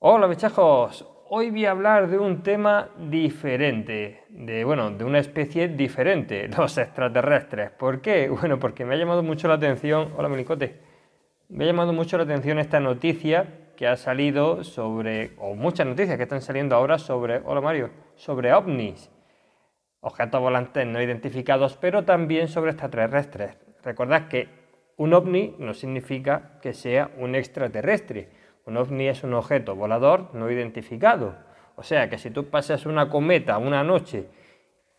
Hola muchachos, hoy voy a hablar de un tema diferente, de bueno, de una especie diferente, los extraterrestres. ¿Por qué? Bueno, porque me ha llamado mucho la atención, hola melicote, me ha llamado mucho la atención esta noticia que ha salido sobre, o muchas noticias que están saliendo ahora sobre, hola Mario, sobre ovnis, objetos volantes no identificados, pero también sobre extraterrestres. Recordad que un ovni no significa que sea un extraterrestre un pues ovni es un objeto volador no identificado. O sea que si tú pasas una cometa una noche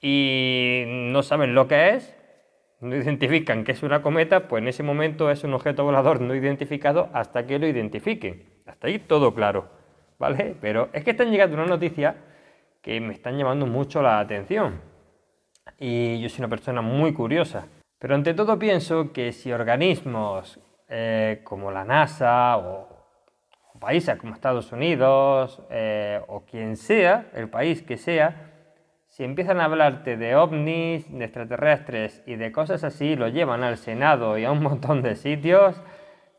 y no saben lo que es, no identifican que es una cometa, pues en ese momento es un objeto volador no identificado hasta que lo identifiquen. Hasta ahí todo claro, ¿vale? Pero es que están llegando una noticia que me están llamando mucho la atención. Y yo soy una persona muy curiosa. Pero ante todo pienso que si organismos eh, como la NASA o países como Estados Unidos eh, o quien sea, el país que sea, si empiezan a hablarte de ovnis, de extraterrestres y de cosas así, lo llevan al Senado y a un montón de sitios,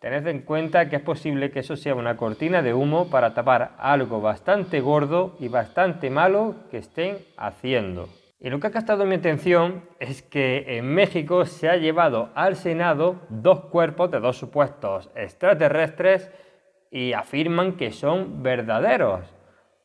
tened en cuenta que es posible que eso sea una cortina de humo para tapar algo bastante gordo y bastante malo que estén haciendo. Y lo que ha gastado mi atención es que en México se ha llevado al Senado dos cuerpos de dos supuestos extraterrestres y afirman que son verdaderos.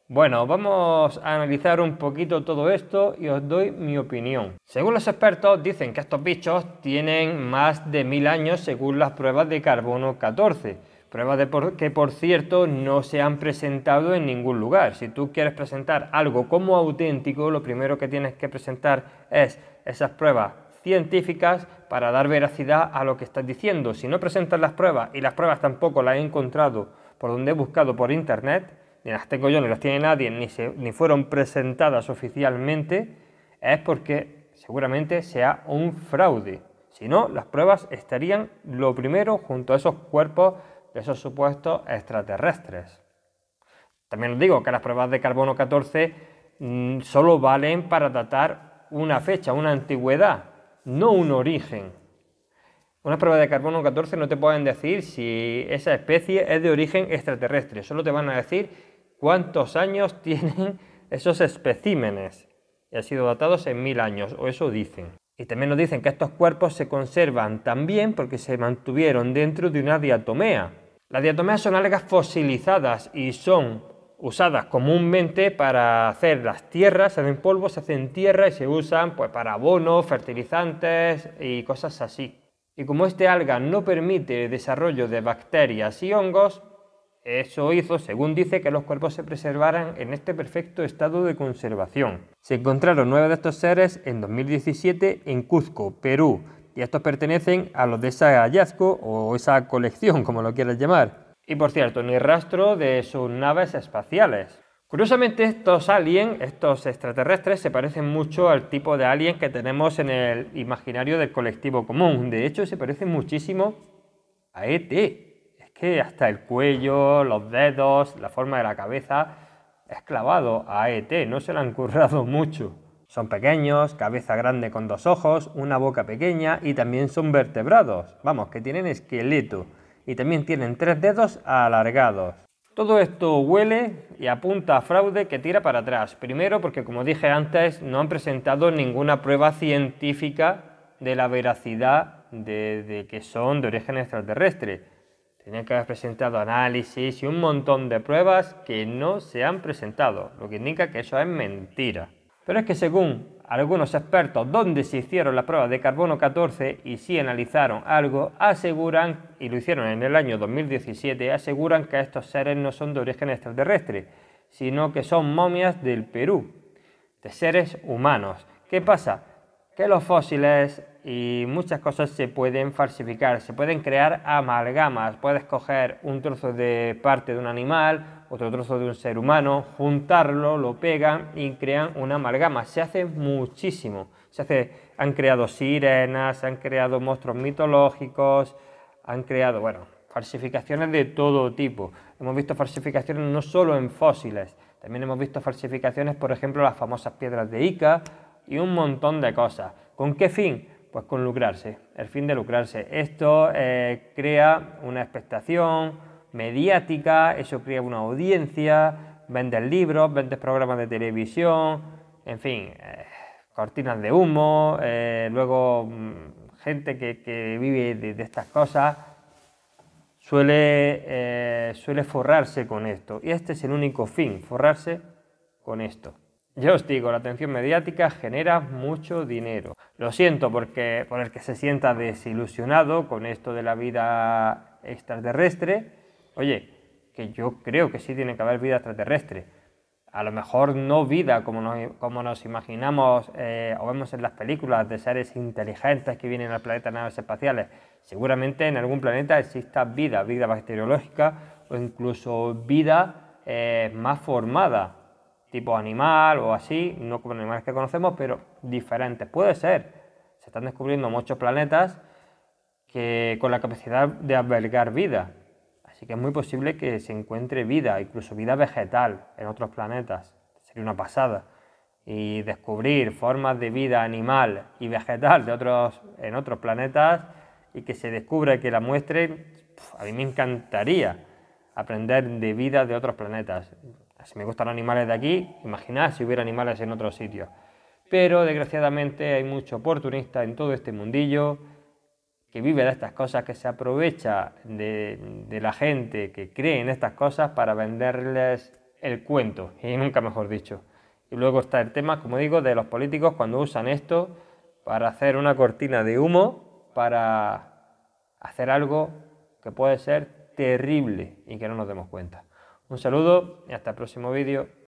Bueno, vamos a analizar un poquito todo esto y os doy mi opinión. Según los expertos, dicen que estos bichos tienen más de mil años según las pruebas de carbono 14. Pruebas que, por cierto, no se han presentado en ningún lugar. Si tú quieres presentar algo como auténtico, lo primero que tienes que presentar es esas pruebas científicas para dar veracidad a lo que estás diciendo. Si no presentas las pruebas y las pruebas tampoco las he encontrado por donde he buscado por internet, ni las tengo yo, ni las tiene nadie, ni, ni fueron presentadas oficialmente, es porque seguramente sea un fraude. Si no, las pruebas estarían lo primero junto a esos cuerpos de esos supuestos extraterrestres. También os digo que las pruebas de carbono 14 mm, solo valen para datar una fecha, una antigüedad, no un origen. Una prueba de carbono 14 no te pueden decir si esa especie es de origen extraterrestre, solo te van a decir cuántos años tienen esos especímenes y han sido datados en mil años, o eso dicen. Y también nos dicen que estos cuerpos se conservan también porque se mantuvieron dentro de una diatomea. Las diatomeas son algas fosilizadas y son usadas comúnmente para hacer las tierras, se hacen polvo, se hacen tierra y se usan pues, para abonos, fertilizantes y cosas así. Y como este alga no permite el desarrollo de bacterias y hongos, eso hizo, según dice, que los cuerpos se preservaran en este perfecto estado de conservación. Se encontraron nueve de estos seres en 2017 en Cuzco, Perú, y estos pertenecen a los de ese hallazgo o esa colección, como lo quieras llamar. Y por cierto, ni rastro de sus naves espaciales. Curiosamente, estos aliens, estos extraterrestres, se parecen mucho al tipo de alien que tenemos en el imaginario del colectivo común. De hecho, se parecen muchísimo a ET. Es que hasta el cuello, los dedos, la forma de la cabeza es clavado a ET, no se le han currado mucho. Son pequeños, cabeza grande con dos ojos, una boca pequeña y también son vertebrados. Vamos, que tienen esqueleto y también tienen tres dedos alargados. Todo esto huele y apunta a fraude que tira para atrás. Primero porque, como dije antes, no han presentado ninguna prueba científica de la veracidad de, de que son de origen extraterrestre. Tenían que haber presentado análisis y un montón de pruebas que no se han presentado, lo que indica que eso es mentira. Pero es que según algunos expertos donde se hicieron las pruebas de carbono 14 y si analizaron algo, aseguran, y lo hicieron en el año 2017, aseguran que estos seres no son de origen extraterrestre, sino que son momias del Perú, de seres humanos. ¿Qué pasa? que los fósiles y muchas cosas se pueden falsificar, se pueden crear amalgamas, puedes coger un trozo de parte de un animal, otro trozo de un ser humano, juntarlo, lo pegan y crean una amalgama, se hace muchísimo, se hace, han creado sirenas, han creado monstruos mitológicos, han creado, bueno, falsificaciones de todo tipo, hemos visto falsificaciones no solo en fósiles, también hemos visto falsificaciones, por ejemplo, las famosas piedras de Ica, y un montón de cosas. ¿Con qué fin? Pues con lucrarse, el fin de lucrarse. Esto eh, crea una expectación mediática, eso crea una audiencia, vendes libros, vendes programas de televisión, en fin, eh, cortinas de humo, eh, luego mm, gente que, vive de, estas cosas suele forrarse con esto. Y este es el único fin, forrarse con esto. Yo os digo, la atención mediática genera mucho dinero. Lo siento porque, por el que se sienta desilusionado con esto de la vida extraterrestre. Oye, que yo creo que sí tiene que haber vida extraterrestre. A lo mejor no vida como nos, imaginamos eh, o vemos en las películas de seres inteligentes que vienen al planeta en naves espaciales. Seguramente en algún planeta exista vida, vida bacteriológica o incluso vida eh, más formada, tipo animal o así, no como animales que conocemos, pero diferentes. Puede ser. Se están descubriendo muchos planetas que, con la capacidad de albergar vida. Así que es muy posible que se encuentre vida, incluso vida vegetal, en otros planetas. Sería una pasada. Y descubrir formas de vida animal y vegetal de otros, en otros planetas y que se descubra que la muestren, a mí me encantaría aprender de vida de otros planetas. Si me gustan animales de aquí, imaginad si hubiera animales en otros sitios. Pero desgraciadamente hay mucho oportunista en todo este mundillo que vive de estas cosas, que se aprovecha de la gente que cree en estas cosas para venderles el cuento, y nunca mejor dicho. Y luego está el tema, como digo, de los políticos cuando usan esto para hacer una cortina de humo, para hacer algo que puede ser terrible y que no nos demos cuenta. Un saludo y hasta el próximo vídeo.